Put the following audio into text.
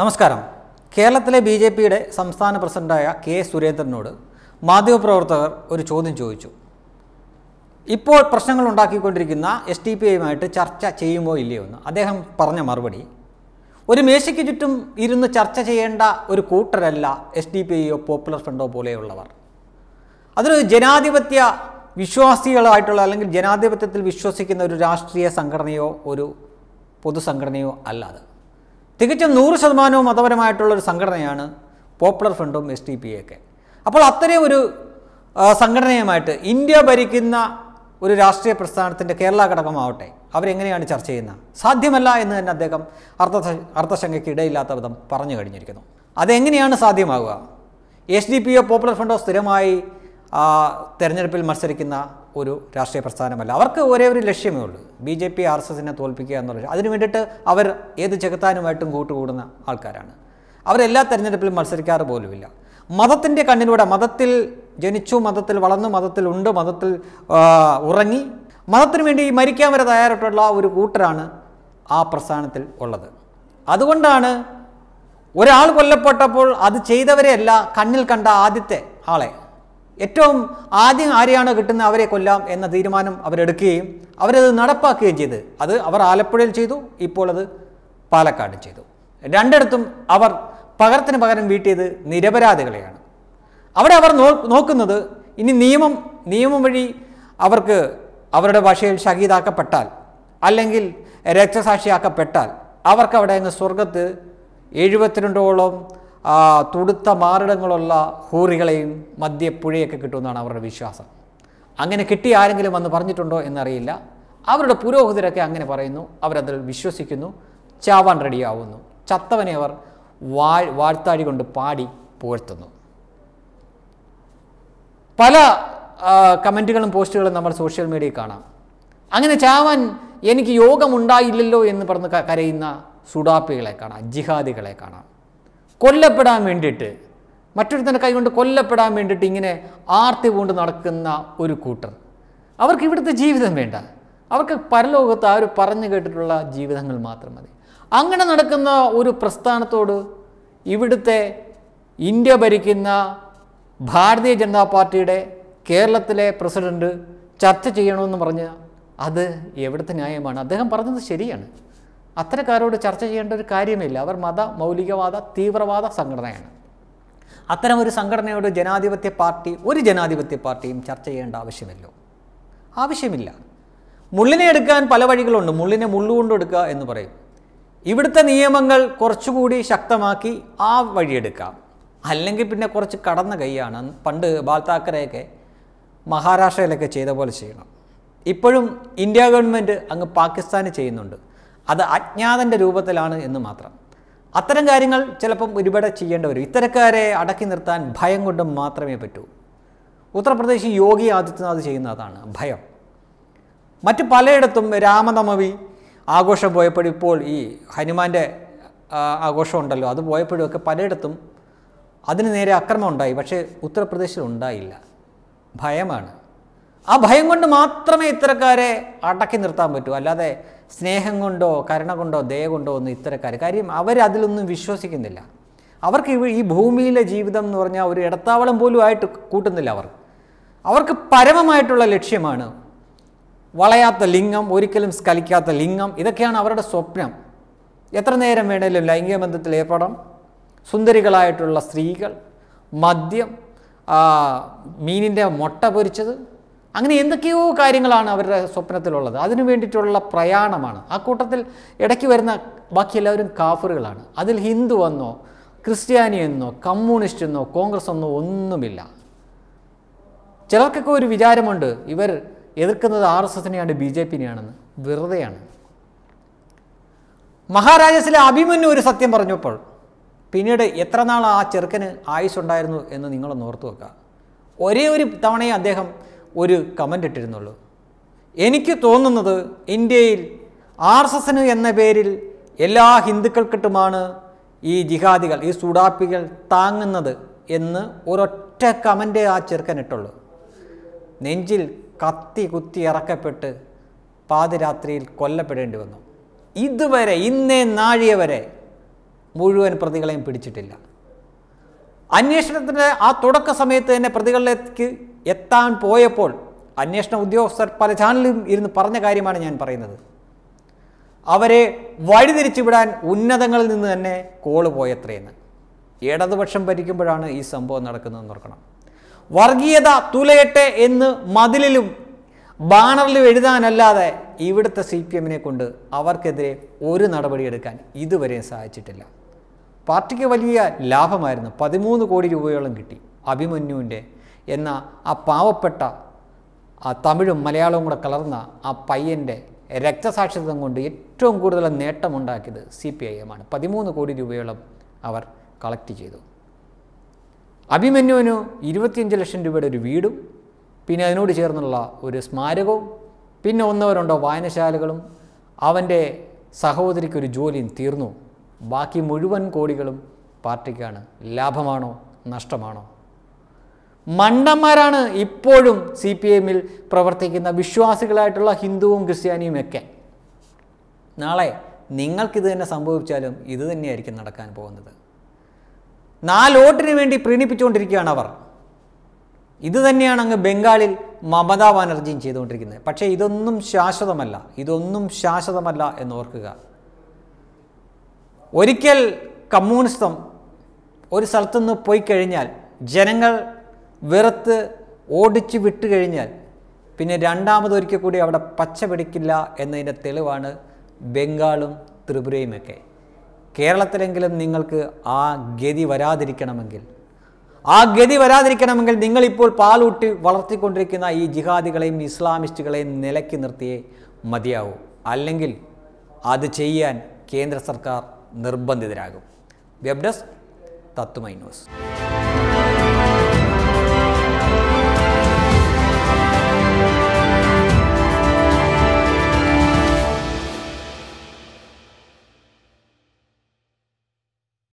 നമസ്കാരം കേരളത്തിലെ B J പിയുടെ സംസ്ഥാന പ്രസിഡന്റായ കെ സുരേന്ദ്രനോട് മാധ്യമപ്രവർത്തകർ ഒരു ചോദ്യം ചോദിച്ചു ഇപ്പോൾ പ്രശ്നങ്ങൾ ഉണ്ടാക്കിക്കൊണ്ടിരിക്കുന്ന എസ് ടി പി ഐയുമായിട്ട് ചർച്ച ചെയ്യുമോ ഇല്ലയോ എന്ന് അദ്ദേഹം പറഞ്ഞ മറുപടി ഒരു മേശയ്ക്ക് ചുറ്റും ഇരുന്ന് ചർച്ച ചെയ്യേണ്ട ഒരു കൂട്ടരല്ല എസ് ഡി പി ഐയോ പോപ്പുലർ ഫ്രണ്ടോ പോലെയുള്ളവർ അതൊരു ജനാധിപത്യ വിശ്വാസികളായിട്ടുള്ള അല്ലെങ്കിൽ ജനാധിപത്യത്തിൽ വിശ്വസിക്കുന്ന ഒരു രാഷ്ട്രീയ സംഘടനയോ ഒരു പൊതുസംഘടനയോ അല്ല അത് തികച്ചും നൂറ് ശതമാനവും മതപരമായിട്ടുള്ളൊരു സംഘടനയാണ് പോപ്പുലർ ഫ്രണ്ടും എസ് ടി പി ഒക്കെ അപ്പോൾ അത്രയും ഒരു സംഘടനയുമായിട്ട് ഇന്ത്യ ഭരിക്കുന്ന ഒരു രാഷ്ട്രീയ പ്രസ്ഥാനത്തിൻ്റെ കേരള ഘടകമാവട്ടെ അവരെങ്ങനെയാണ് ചർച്ച ചെയ്യുന്നത് സാധ്യമല്ല എന്ന് തന്നെ അദ്ദേഹം അർത്ഥ അർത്ഥശങ്കയ്ക്ക് ഇടയില്ലാത്ത വിധം പറഞ്ഞു കഴിഞ്ഞിരിക്കുന്നു അതെങ്ങനെയാണ് സാധ്യമാകുക എസ് ഡി പിയോ പോപ്പുലർ ഫ്രണ്ടോ സ്ഥിരമായി തെരഞ്ഞെടുപ്പിൽ മത്സരിക്കുന്ന ഒരു രാഷ്ട്രീയ പ്രസ്ഥാനമല്ല അവർക്ക് ഒരേ ഒരു ലക്ഷ്യമേ ഉള്ളൂ B J P R S എസിനെ തോൽപ്പിക്കുക എന്നുള്ള അതിന് വേണ്ടിയിട്ട് അവർ ഏത് ജഗത്താനുമായിട്ടും കൂട്ടുകൂടുന്ന ആൾക്കാരാണ് അവരെല്ലാ തെരഞ്ഞെടുപ്പിലും മത്സരിക്കാറ് പോലുമില്ല മതത്തിൻ്റെ കണ്ണിലൂടെ മതത്തിൽ ജനിച്ചു മതത്തിൽ വളർന്നു ഉണ്ട് മതത്തിൽ ഉറങ്ങി മതത്തിന് വേണ്ടി മരിക്കാൻ വരെ തയ്യാറായിട്ടുള്ള ഒരു കൂട്ടരാണ് ആ പ്രസ്ഥാനത്തിൽ ഉള്ളത് അതുകൊണ്ടാണ് ഒരാൾ കൊല്ലപ്പെട്ടപ്പോൾ അത് ചെയ്തവരെയല്ല കണ്ണിൽ കണ്ട ആദ്യത്തെ ആളെ ഏറ്റവും ആദ്യം ആരെയാണോ കിട്ടുന്നത് അവരെ കൊല്ലാം എന്ന തീരുമാനം അവരെടുക്കുകയും അവരത് നടപ്പാക്കുകയും ചെയ്ത് അത് അവർ ആലപ്പുഴയിൽ ചെയ്തു ഇപ്പോൾ അത് പാലക്കാട് ചെയ്തു രണ്ടിടത്തും അവർ പകർത്തിന് പകരം വീട്ടിയത് നിരപരാധികളെയാണ് അവിടെ അവർ നോക്കുന്നത് ഇനി നിയമം നിയമം വഴി അവർക്ക് അവരുടെ ഭാഷയിൽ ഷഹീദാക്കപ്പെട്ടാൽ അല്ലെങ്കിൽ രക്തസാക്ഷിയാക്കപ്പെട്ടാൽ അവർക്ക് അവിടെ അങ്ങ് സ്വർഗത്ത് എഴുപത്തിരണ്ടോളം ആ തുടുത്ത മാറിടങ്ങളുള്ള ഹൂറികളെയും മദ്യപ്പുഴയൊക്കെ കിട്ടുമെന്നാണ് അവരുടെ വിശ്വാസം അങ്ങനെ കിട്ടി ആരെങ്കിലും വന്ന് പറഞ്ഞിട്ടുണ്ടോ എന്നറിയില്ല അവരുടെ പുരോഹിതരൊക്കെ അങ്ങനെ പറയുന്നു അവരതിൽ വിശ്വസിക്കുന്നു ചാവാൻ റെഡിയാവുന്നു ചത്തവനെ അവർ വാ വാഴ്ത്താഴി കൊണ്ട് പാടി പുകഴ്ത്തുന്നു പല കമൻറ്റുകളും പോസ്റ്റുകളും നമ്മൾ സോഷ്യൽ മീഡിയയിൽ കാണാം അങ്ങനെ ചാവാൻ എനിക്ക് യോഗമുണ്ടായില്ലല്ലോ എന്ന് പറഞ്ഞ് കരയുന്ന സുഡാപ്പികളെ കാണാം ജിഹാദികളെ കാണാം കൊല്ലപ്പെടാൻ വേണ്ടിയിട്ട് മറ്റൊരുത്തൻ്റെ കൈകൊണ്ട് കൊല്ലപ്പെടാൻ വേണ്ടിയിട്ട് ഇങ്ങനെ ആർത്തി പൂണ്ട് നടക്കുന്ന ഒരു കൂട്ടർ അവർക്ക് ഇവിടുത്തെ ജീവിതം വേണ്ട അവർക്ക് പരലോകത്ത് ആ ഒരു പറഞ്ഞു കേട്ടിട്ടുള്ള ജീവിതങ്ങൾ മാത്രം മതി അങ്ങനെ നടക്കുന്ന ഒരു പ്രസ്ഥാനത്തോട് ഇവിടുത്തെ ഇന്ത്യ ഭരിക്കുന്ന ഭാരതീയ ജനതാ പാർട്ടിയുടെ കേരളത്തിലെ പ്രസിഡൻറ്റ് ചർച്ച ചെയ്യണമെന്ന് പറഞ്ഞ് അത് എവിടുത്തെ ന്യായമാണ് അദ്ദേഹം പറഞ്ഞത് ശരിയാണ് അത്തരക്കാരോട് ചർച്ച ചെയ്യേണ്ട ഒരു കാര്യമില്ല അവർ മത മൗലികവാദ തീവ്രവാദ സംഘടനയാണ് അത്തരം ഒരു സംഘടനയോട് ജനാധിപത്യ പാർട്ടി ഒരു ജനാധിപത്യ പാർട്ടിയും ചർച്ച ചെയ്യേണ്ട ആവശ്യമില്ലോ ആവശ്യമില്ല മുള്ളിനെ എടുക്കാൻ പല വഴികളുണ്ട് മുള്ളിനെ മുള്ളുകൊണ്ട് എടുക്കുക എന്ന് പറയും ഇവിടുത്തെ നിയമങ്ങൾ കുറച്ചുകൂടി ശക്തമാക്കി ആ വഴിയെടുക്കാം അല്ലെങ്കിൽ പിന്നെ കുറച്ച് കടന്ന കൈയാണ് പണ്ട് ബാൽ താക്കറെയൊക്കെ മഹാരാഷ്ട്രയിലൊക്കെ ചെയ്ത പോലെ ചെയ്യണം ഇപ്പോഴും ഇന്ത്യ ഗവൺമെൻറ് അങ്ങ് പാകിസ്ഥാന് ചെയ്യുന്നുണ്ട് അത് അജ്ഞാതൻ്റെ രൂപത്തിലാണ് എന്ന് മാത്രം അത്തരം കാര്യങ്ങൾ ചിലപ്പം ഒരുപാട് ചെയ്യേണ്ടി വരും ഇത്തരക്കാരെ അടക്കി നിർത്താൻ ഭയം കൊണ്ടും മാത്രമേ പറ്റൂ ഉത്തർപ്രദേശ് യോഗി ആദിത്യനാഥ് ചെയ്യുന്ന അതാണ് ഭയം മറ്റ് പലയിടത്തും രാമനമവി ആഘോഷം പോയപ്പോഴും ഇപ്പോൾ ഈ ഹനുമാൻ്റെ ആഘോഷം ഉണ്ടല്ലോ അത് പോയപ്പോഴൊക്കെ പലയിടത്തും അതിന് നേരെ അക്രമം ഉണ്ടായി പക്ഷേ ഉത്തർപ്രദേശിൽ ഉണ്ടായില്ല ഭയമാണ് ആ ഭയം കൊണ്ട് മാത്രമേ ഇത്തരക്കാരെ അടക്കി നിർത്താൻ പറ്റൂ അല്ലാതെ സ്നേഹം കൊണ്ടോ കരുണ കൊണ്ടോ ദയ കൊണ്ടോ ഒന്നും ഇത്തരക്കാർ കാര്യം അവരതിലൊന്നും വിശ്വസിക്കുന്നില്ല അവർക്ക് ഈ ഭൂമിയിലെ ജീവിതം എന്ന് പറഞ്ഞാൽ ഒരു ഇടത്താവളം പോലും ആയിട്ട് കൂട്ടുന്നില്ല അവർ അവർക്ക് പരമമായിട്ടുള്ള ലക്ഷ്യമാണ് വളയാത്ത ലിംഗം ഒരിക്കലും സ്കലിക്കാത്ത ലിംഗം ഇതൊക്കെയാണ് അവരുടെ സ്വപ്നം എത്ര നേരം വേണേലും ലൈംഗിക ബന്ധത്തിൽ ഏർപ്പെടാം സുന്ദരികളായിട്ടുള്ള സ്ത്രീകൾ മദ്യം മീനിൻ്റെ മുട്ട പൊരിച്ചത് അങ്ങനെ എന്തൊക്കെയോ കാര്യങ്ങളാണ് അവരുടെ സ്വപ്നത്തിലുള്ളത് അതിനു വേണ്ടിയിട്ടുള്ള പ്രയാണമാണ് ആ കൂട്ടത്തിൽ ഇടയ്ക്ക് വരുന്ന ബാക്കി എല്ലാവരും കാഫറുകളാണ് അതിൽ ഹിന്ദു എന്നോ ക്രിസ്ത്യാനി എന്നോ കമ്മ്യൂണിസ്റ്റ് എന്നോ കോൺഗ്രസ് എന്നോ ഒന്നുമില്ല ചിലർക്കൊക്കെ ഒരു വിചാരമുണ്ട് ഇവർ എതിർക്കുന്നത് ആർ എസ് എസിനെയാണ് ബി ജെ പിനെയാണെന്ന് വെറുതെയാണ് മഹാരാജസിലെ അഭിമന്യു ഒരു സത്യം പറഞ്ഞപ്പോൾ പിന്നീട് എത്ര നാൾ ആ ചെറുക്കന് ഉണ്ടായിരുന്നു എന്ന് നിങ്ങളൊന്ന് ഓർത്തു വെക്കുക ഒരേ ഒരു തവണയും അദ്ദേഹം ഒരു കമൻ്റ് ഇട്ടിരുന്നുള്ളൂ എനിക്ക് തോന്നുന്നത് ഇന്ത്യയിൽ ആർ എസ് എസിന് എന്ന പേരിൽ എല്ലാ ഹിന്ദുക്കൾക്കിട്ടുമാണ് ഈ ജിഹാദികൾ ഈ സുഡാപ്പികൾ താങ്ങുന്നത് എന്ന് ഒരൊറ്റ കമൻ്റ് ആ ചെറുക്കനിട്ടുള്ളൂ നെഞ്ചിൽ കത്തി കുത്തി ഇറക്കപ്പെട്ട് പാതിരാത്രിയിൽ കൊല്ലപ്പെടേണ്ടി വന്നു ഇതുവരെ ഇന്നേ നാഴിയ വരെ മുഴുവൻ പ്രതികളെയും പിടിച്ചിട്ടില്ല അന്വേഷണത്തിൻ്റെ ആ തുടക്ക സമയത്ത് തന്നെ പ്രതികളിലേക്ക് എത്താൻ പോയപ്പോൾ അന്വേഷണ ഉദ്യോഗസ്ഥർ പല ചാനലിലും ഇരുന്ന് പറഞ്ഞ കാര്യമാണ് ഞാൻ പറയുന്നത് അവരെ വഴിതിരിച്ചുവിടാൻ ഉന്നതങ്ങളിൽ നിന്ന് തന്നെ കോള് പോയത്രയെന്ന് ഇടതുപക്ഷം ഭരിക്കുമ്പോഴാണ് ഈ സംഭവം നടക്കുന്നതെന്ന് ഓർക്കണം വർഗീയത തുലയട്ടെ എന്ന് മതിലിലും ബാനറിലും എഴുതാനല്ലാതെ ഇവിടുത്തെ സി പി എമ്മിനെ കൊണ്ട് അവർക്കെതിരെ ഒരു നടപടിയെടുക്കാൻ ഇതുവരെയും സാധിച്ചിട്ടില്ല പാർട്ടിക്ക് വലിയ ലാഭമായിരുന്നു പതിമൂന്ന് കോടി രൂപയോളം കിട്ടി അഭിമന്യുവിൻ്റെ എന്ന ആ പാവപ്പെട്ട ആ തമിഴും മലയാളവും കൂടെ കലർന്ന ആ പയ്യൻ്റെ രക്തസാക്ഷിത്വം കൊണ്ട് ഏറ്റവും കൂടുതൽ നേട്ടമുണ്ടാക്കിയത് സി പി ഐ എമ്മാണ് പതിമൂന്ന് കോടി രൂപയോളം അവർ കളക്ട് ചെയ്തു അഭിമന്യുവിന് ഇരുപത്തിയഞ്ച് ലക്ഷം രൂപയുടെ ഒരു വീടും പിന്നെ അതിനോട് ചേർന്നുള്ള ഒരു സ്മാരകവും പിന്നെ ഒന്നവരുണ്ടോ വായനശാലകളും അവൻ്റെ സഹോദരിക്കൊരു ജോലിയും തീർന്നു ബാക്കി മുഴുവൻ കോടികളും പാർട്ടിക്കാണ് ലാഭമാണോ നഷ്ടമാണോ മണ്ടന്മാരാണ് ഇപ്പോഴും സി പി എമ്മിൽ പ്രവർത്തിക്കുന്ന വിശ്വാസികളായിട്ടുള്ള ഹിന്ദുവും ക്രിസ്ത്യാനിയും ഒക്കെ നാളെ നിങ്ങൾക്കിത് തന്നെ സംഭവിച്ചാലും ഇത് തന്നെയായിരിക്കും നടക്കാൻ പോകുന്നത് നാലോട്ടിന് വേണ്ടി പ്രീണിപ്പിച്ചുകൊണ്ടിരിക്കുകയാണ് അവർ ഇത് തന്നെയാണ് അങ്ങ് ബംഗാളിൽ മമതാ ബാനർജിയും ചെയ്തുകൊണ്ടിരിക്കുന്നത് പക്ഷേ ഇതൊന്നും ശാശ്വതമല്ല ഇതൊന്നും ശാശ്വതമല്ല എന്നോർക്കുക ഒരിക്കൽ കമ്മ്യൂണിസം ഒരു സ്ഥലത്തുനിന്ന് പോയി കഴിഞ്ഞാൽ ജനങ്ങൾ വെറുത്ത് ഓടിച്ചു വിട്ട് കഴിഞ്ഞാൽ പിന്നെ രണ്ടാമതൊരിക്കൽ കൂടി അവിടെ പച്ച പിടിക്കില്ല എന്നതിൻ്റെ തെളിവാണ് ബംഗാളും ത്രിപുരയുമൊക്കെ കേരളത്തിലെങ്കിലും നിങ്ങൾക്ക് ആ ഗതി വരാതിരിക്കണമെങ്കിൽ ആ ഗതി വരാതിരിക്കണമെങ്കിൽ നിങ്ങളിപ്പോൾ പാലൂട്ടി വളർത്തിക്കൊണ്ടിരിക്കുന്ന ഈ ജിഹാദികളെയും ഇസ്ലാമിസ്റ്റുകളെയും നിലക്കി നിർത്തിയേ മതിയാവൂ അല്ലെങ്കിൽ അത് ചെയ്യാൻ കേന്ദ്ര സർക്കാർ നിർബന്ധിതരാകും വെബ് ഡെസ്ക് തത്വമൈ ന്യൂസ്